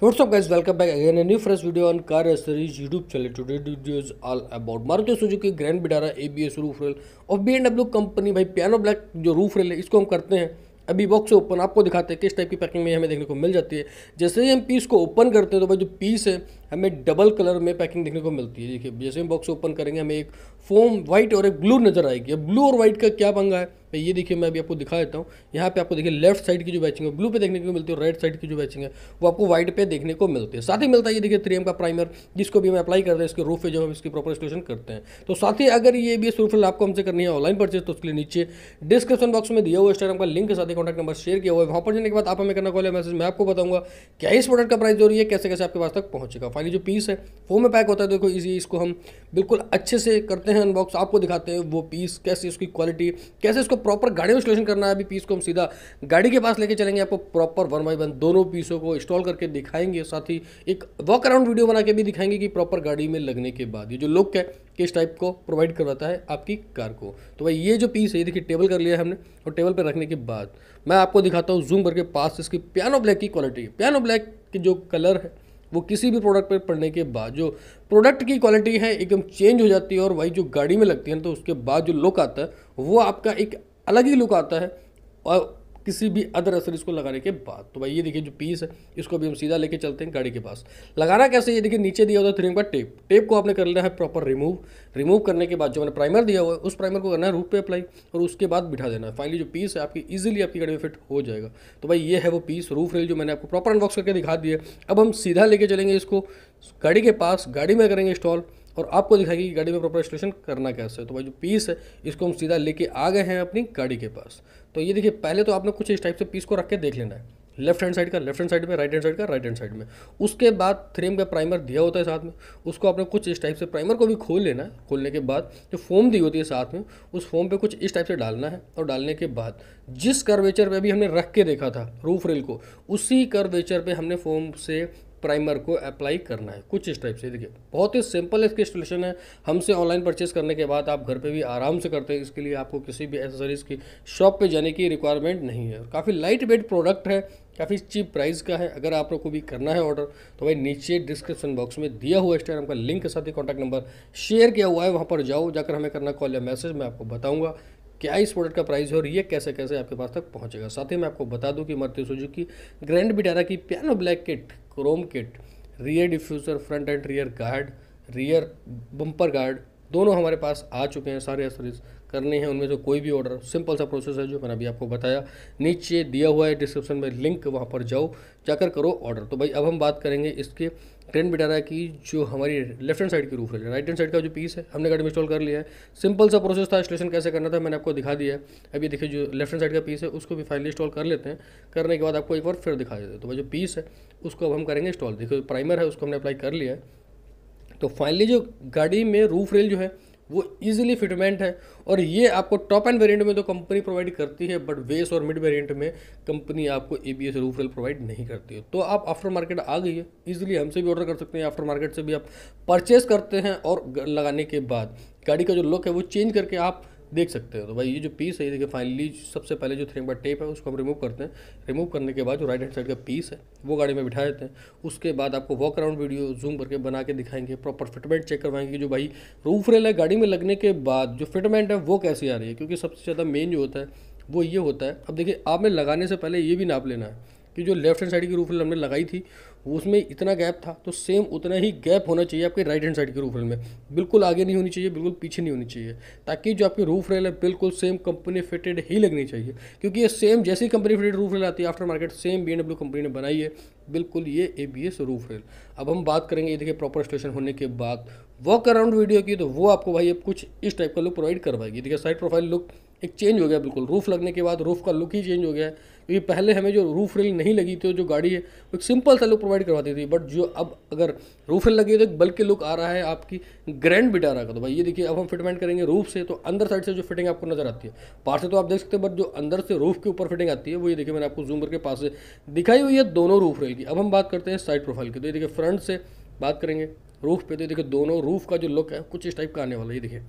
What's up guys welcome back again a new fresh video on car series YouTube channel today video is all about Maruti Suzuki Grand Vitara ABS roof rail और BMW company भाई piano black जो roof rail है इसको हम करते हैं अभी box से ओपन आपको दिखाते हैं किस टाइप की पैकिंग में हमें देखने को मिल जाती है जैसे ही हम पीस को ओपन करते हैं तो भाई जो पीस है हमें डबल कलर में पैकिंग देखने को मिलती है देखिए जैसे हम बॉक्स ओपन करेंगे हमें एक फोम वाइट और एक ब्लू नजर आएगी ब्लू और वाइट का क्या पंगा है तो ये देखिए मैं अभी आपको दिखा देता हूँ यहाँ पे आपको देखिए लेफ्ट साइड की जो बैचिंग है ब्लू पे देखने को मिलती है राइट साइड की जो बैचिंग है वो आपको व्हाइट पे देखने को मिलती है साथ ही मिलता है ये देखिए थ्री का प्राइमर जिसको भी हम अप्लाई करते हैं इसके रूफ पे जब हम इसकी प्रॉपर स्टेशन करते हैं तो साथ ही अगर ये भी सूफ आपको हमसे करनी है ऑनलाइन परचेज तो उसके लिए नीचे डिस्क्रिप्शन बॉक्स में दिया हुआ इंस्टाग्राम का लिंक के साथ ही कॉन्टैक्ट नंबर शेयर किया हुआ है वहाँ पर जाने के बाद आप हमें करना कॉल मैसेज मैं आपको बताऊंगा क्या इस प्रोडक्ट का प्राइस जो रही है कैसे कैसे आपके पास तक पहुँचेगा फाइनली जो पीस है फोन में पैक होता है देखो इजी इसको हम बिल्कुल अच्छे से करते हैं अनबॉक्स आपको दिखाते हैं वो पीस कैसे उसकी क्वालिटी कैसे इसको प्रॉपर गाड़ी में विश्लेषण करना है अभी पीस को हम सीधा गाड़ी के पास लेके चलेंगे आपको प्रॉपर वन बाई वन दोनों पीसों को इंस्टॉल करके दिखाएंगे साथ ही एक वॉक अराउंड वीडियो बना के भी दिखाएंगे कि प्रॉपर गाड़ी में लगने के बाद ये जो लुक है किस टाइप को प्रोवाइड करवाता है आपकी कार को तो भाई ये जो पीस है ये देखिए टेबल कर लिया है हमने और टेबल पर रखने के बाद मैं आपको दिखाता हूँ जूम करके पास इसकी पियानो ब्लैक की क्वालिटी है पियानो ब्लैक की जो कलर है वो किसी भी प्रोडक्ट पर पड़ने के बाद जो प्रोडक्ट की क्वालिटी है एकदम चेंज हो जाती है और वही जो गाड़ी में लगती है तो उसके बाद जो लुक आता है वो आपका एक अलग ही लुक आता है और किसी भी अदर असर इसको लगाने के बाद तो भाई ये देखिए जो पीस है इसको अभी हम सीधा लेके चलते हैं गाड़ी के पास लगाना कैसे ये देखिए नीचे दिया होता है थ्रिंग का टेप टेप को आपने कर लेना है प्रॉपर रिमूव रिमूव करने के बाद जो मैंने प्राइमर दिया हुआ है उस प्राइमर को करना है रूप पे अप्लाई और उसके बाद बिठा देना है फाइनली जो पीस है आपकी ईजिली आपकी गाड़ी में फिट हो जाएगा तो भाई ये है वो पीस रूफ रेल जो मैंने आपको प्रॉपर अनबॉक्स करके दिखा दिया अब हम सीधा लेके चलेंगे इसको गाड़ी के पास गाड़ी में करेंगे इंस्टॉल और आपको दिखाएगी कि गाड़ी में प्रॉपर इंस्टॉलेशन करना कैसे है तो भाई जो पीस है इसको हम सीधा लेके आ गए हैं अपनी गाड़ी के पास तो ये देखिए पहले तो आपने कुछ इस टाइप से पीस को रख के देख लेना है लेफ्ट हैंड साइड का लेफ्ट हैंड साइड में राइट हैंड साइड का राइट हैंड साइड में उसके बाद थ्रेम का प्राइमर दिया होता है साथ में उसको आपने कुछ इस टाइप से प्राइमर को भी खोल लेना है खोलने के बाद जो फोम दी होती है साथ में उस फोम पे कुछ इस टाइप से डालना है और डालने के बाद जिस कर्वेचर पे भी हमने रख के देखा था रूफ रेल को उसी कर्वेचर पर हमने फोम से प्राइमर को अप्लाई करना है कुछ इस टाइप से देखिए बहुत ही सिंपल इसकी इंस्टॉलेशन है हमसे ऑनलाइन परचेस करने के बाद आप घर पे भी आराम से करते हैं इसके लिए आपको किसी भी एसेसरीज की शॉप पे जाने की रिक्वायरमेंट नहीं है काफ़ी लाइट वेट प्रोडक्ट है काफ़ी चीप प्राइस का है अगर आप लोग को भी करना है ऑर्डर तो भाई नीचे डिस्क्रिप्शन बॉक्स में दिया हुआ इंस्टाग्राम का लिंक के साथ ही कॉन्टैक्ट नंबर शेयर किया हुआ है वहाँ पर जाओ जाकर हमें करना कॉल या मैसेज मैं आपको बताऊँगा क्या इस प्रोडक्ट का प्राइस है और ये कैसे कैसे आपके पास तक पहुँचेगा साथ ही मैं आपको बता दूँ कि मारुति सुजुकी ग्रैंड बिटारा की piano black kit chrome kit rear diffuser front and rear guard rear bumper guard दोनों हमारे पास आ चुके हैं सारे एक्सेसरीज करने हैं उनमें से कोई भी ऑर्डर सिंपल सा प्रोसेस है जो मैंने अभी आपको बताया नीचे दिया हुआ है डिस्क्रिप्शन में लिंक वहाँ पर जाओ जाकर करो ऑर्डर तो भाई अब हम बात करेंगे इसके ट्रेंड बिटारा की जो हमारी लेफ्ट हैंड साइड की रूफ है राइट हैंड साइड का जो पीस है हमने गाड़ी इंस्टॉल कर लिया है सिंपल सा प्रोसेस था इंस्टॉलेशन कैसे करना था मैंने आपको दिखा दिया है अभी देखिए जो लेफ्ट हैंड साइड का पीस है उसको भी फाइनली इंस्टॉल कर लेते हैं करने के बाद आपको एक बार फिर दिखा देते हैं तो भाई जो पीस है उसको अब हम करेंगे इंस्टॉल देखिए प्राइमर है उसको हमने अप्लाई कर लिया है तो फाइनली जो गाड़ी में रूफ रेल जो है वो इजीली फिटमेंट है और ये आपको टॉप एंड वेरिएंट में तो कंपनी प्रोवाइड करती है बट बेस और मिड वेरिएंट में कंपनी आपको A B S roof rail provide नहीं करती है तो आप आफ्टर मार्केट आ गई है ईजिली हमसे भी ऑर्डर कर सकते हैं आफ्टर मार्केट से भी आप परचेज करते हैं और लगाने के बाद गाड़ी का जो लुक है वो चेंज करके आप देख सकते हो तो भाई ये जो पीस है ये देखिए फाइनली सबसे पहले जो थ्रिंग बार टेप है उसको हम रिमूव करते हैं रिमूव करने के बाद जो राइट हैंड साइड का पीस है वो गाड़ी में बिठा देते हैं उसके बाद आपको वॉक अराउंड वीडियो जूम करके बना के दिखाएंगे प्रॉपर फिटमेंट चेक करवाएंगे कि जो भाई रूफ रेल है गाड़ी में लगने के बाद जो फिटमेंट है वो कैसी आ रही है क्योंकि सबसे ज़्यादा मेन जो होता है वो ये होता है अब देखिए आप में लगाने से पहले ये भी नाप लेना है कि जो लेफ्ट हैंड साइड की रूफ रेल हमने लगाई थी उसमें इतना गैप था तो सेम उतना ही गैप होना चाहिए आपके राइट हैंड साइड की रूफ रेल में बिल्कुल आगे नहीं होनी चाहिए बिल्कुल पीछे नहीं होनी चाहिए ताकि जो आपकी रूफ रेल है बिल्कुल सेम कंपनी फिटेड ही लगनी चाहिए क्योंकि ये सेम जैसी कंपनी फिटेड रूफ रेल आती है आफ्टर मार्केट सेम बी कंपनी ने बनाई है बिल्कुल ये A B S roof rail अब हम बात करेंगे ये देखिए प्रॉपर स्टेशन होने के बाद वर्क अराउंड वीडियो की तो वो आपको भाई अब कुछ इस टाइप का लुक प्रोवाइड करवाएगी देखिए साइड प्रोफाइल लुक एक चेंज हो गया बिल्कुल रूफ़ लगने के बाद रूफ़ का लुक ही चेंज हो गया है क्योंकि पहले हमें जो रूफ़ रेल नहीं लगी थी जो गाड़ी है वो एक सिंपल सा लुक प्रोवाइड करवाती थी बट जो अब अगर रूफ़ रेल लगी है तो एक बल्कि लुक आ रहा है आपकी ग्रैंड बिटारा का तो भाई ये देखिए अब हम फिटमेंट करेंगे रूफ़ से तो अंदर साइड से जो फिटिंग आपको नज़र आती है पास से तो आप देख सकते हैं बट जो अंदर से रूफ़ के ऊपर फिटिंग आती है वो ये देखिए मैंने आपको जूम करके पास से दिखाई हुई है दोनों रूफ़ रेल की अब हम बात करते हैं साइड प्रोफाइल की तो ये देखिए फ्रंट से बात करेंगे रूफ़ पे तो देखिए दोनों रूफ़ का जो लुक है कुछ इस टाइप का आने वाला है ये देखिए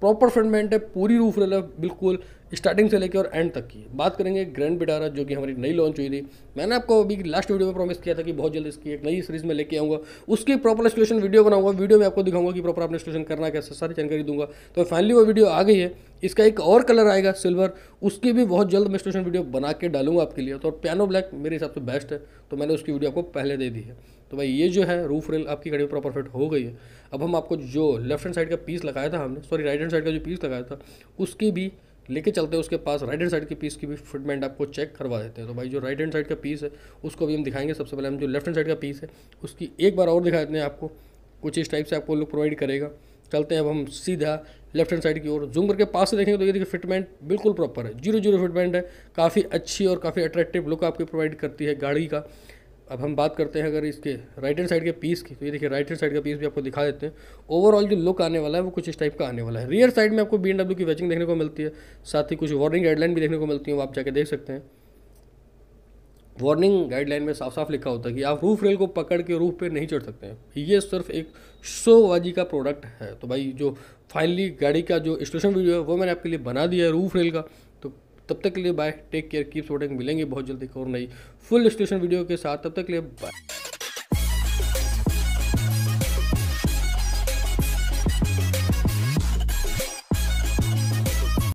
प्रॉपर फ्रंट बेंट है पूरी रूफ रेल है बिल्कुल स्टार्टिंग से लेकर और एंड तक की बात करेंगे ग्रैंड बिटारा जो कि हमारी नई लॉन्च हुई थी मैंने आपको अभी लास्ट वीडियो में प्रॉमिस किया था कि बहुत जल्द इसकी एक नई सीरीज में लेके आऊँगा उसकी प्रॉपर इंस्टॉलेशन वीडियो बनाऊंगा वीडियो में आपको दिखाऊंगा कि प्रॉपर आपने इंस्टॉलेशन करना कैसे सारी जानकारी दूंगा तो फाइनली वो वीडियो आ गई है इसका एक और कलर आएगा सिल्वर उसकी भी बहुत जल्द मैं इंस्टॉलेशन वीडियो बना के डालूंगा आपके लिए तो पियानो ब्लैक मेरे हिसाब से बेस्ट है तो मैंने उसकी वीडियो आपको पहले दे दी है तो भाई ये जो है रूफ रेल आपकी गाड़ी में प्रॉपर फिट हो गई है अब हम आपको जो लेफ्ट हैंड साइड का पीस लगाया था हमने सॉरी राइट हैंड साइड का जो पीस लगाया था उसकी भी लेके चलते हैं उसके पास राइट हैंड साइड के पीस की भी फिटमेंट आपको चेक करवा देते हैं तो भाई जो राइट हैंड साइड का पीस है उसको भी हम दिखाएंगे सबसे पहले हम जो लेफ्ट हैंड साइड का पीस है उसकी एक बार और दिखा देते हैं आपको कुछ इस टाइप से आपको लुक प्रोवाइड करेगा चलते हैं अब हम सीधा लेफ्ट हैंड साइड की ओर जूम करके पास से देखेंगे तो ये देखिए फिटमेंट बिल्कुल प्रॉपर है जीरो जीरो फिटमेंट है काफ़ी अच्छी और काफ़ी अट्रैक्टिव लुक आपकी प्रोवाइड करती है गाड़ी का अब हम बात करते हैं अगर इसके राइट हैंड साइड के पीस की तो ये देखिए राइट हैंड साइड का पीस भी आपको दिखा देते हैं ओवरऑल जो लुक आने वाला है वो कुछ इस टाइप का आने वाला है रियर साइड में आपको बी की वैचिंग देखने को मिलती है साथ ही कुछ वार्निंग गाइडलाइन भी देखने को मिलती है वो आप जाके देख सकते हैं वार्निंग गाइडलाइन में साफ साफ लिखा होता है कि आप रूफ रेल को पकड़ के रूफ पे नहीं चढ़ सकते हैं ये सिर्फ एक शोबाजी का प्रोडक्ट है तो भाई जो फाइनली गाड़ी का जो स्टेशन वीडियो है वो मैंने आपके लिए बना दिया है रूफ रेल का तब तक के लिए bye take care keep supporting मिलेंगे बहुत जल्दी और नई फुल स्टेशन वीडियो के साथ तब तक के लिए बाय